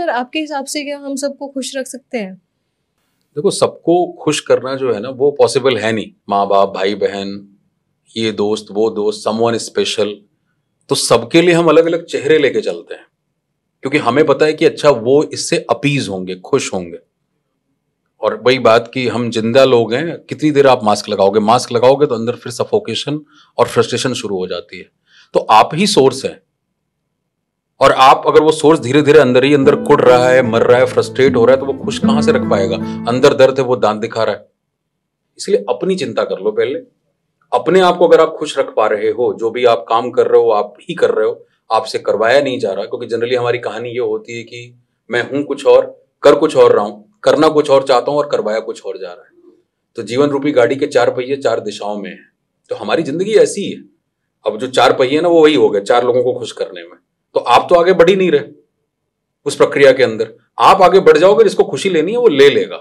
sir आपके हिसाब से क्या हम सबको खुश रख सकते हैं देखो सबको खुश करना जो है ना वो पॉसिबल है नहीं माँ बाप भाई बहन ये दोस्त वो दोस्त समवन स्पेशल तो सबके लिए हम अलग अलग चेहरे लेके चलते हैं क्योंकि हमें पता है कि अच्छा वो इससे अपीज होंगे खुश होंगे और वही बात कि हम जिंदा लोग हैं कितनी देर आप मास्क लगाओगे मास्क लगाओगे तो अंदर फिर सफोकेशन और फ्रस्ट्रेशन शुरू हो जाती है तो आप ही सोर्स हैं और आप अगर वो सोर्स धीरे धीरे अंदर ही अंदर कुड़ रहा है मर रहा है फ्रस्ट्रेट हो रहा है तो वो खुश कहां से रख पाएगा अंदर दर्द है वो दांत दिखा रहा है इसलिए अपनी चिंता कर लो पहले अपने आप को अगर आप खुश रख पा रहे हो जो भी आप काम कर रहे हो आप ही कर रहे हो आपसे करवाया नहीं जा रहा क्योंकि जनरली हमारी कहानी ये होती है कि मैं हूं कुछ और कर कुछ और रहा हूं करना कुछ और चाहता हूं और करवाया कुछ और जा रहा है तो जीवन रूपी गाड़ी के चार पहिए चार दिशाओं में है तो हमारी जिंदगी ऐसी है अब जो चार पहिए ना वो वही हो गए चार लोगों को खुश करने में तो आप तो आगे बढ़ ही नहीं रहे उस प्रक्रिया के अंदर आप आगे बढ़ जाओगे जिसको खुशी लेनी है वो ले लेगा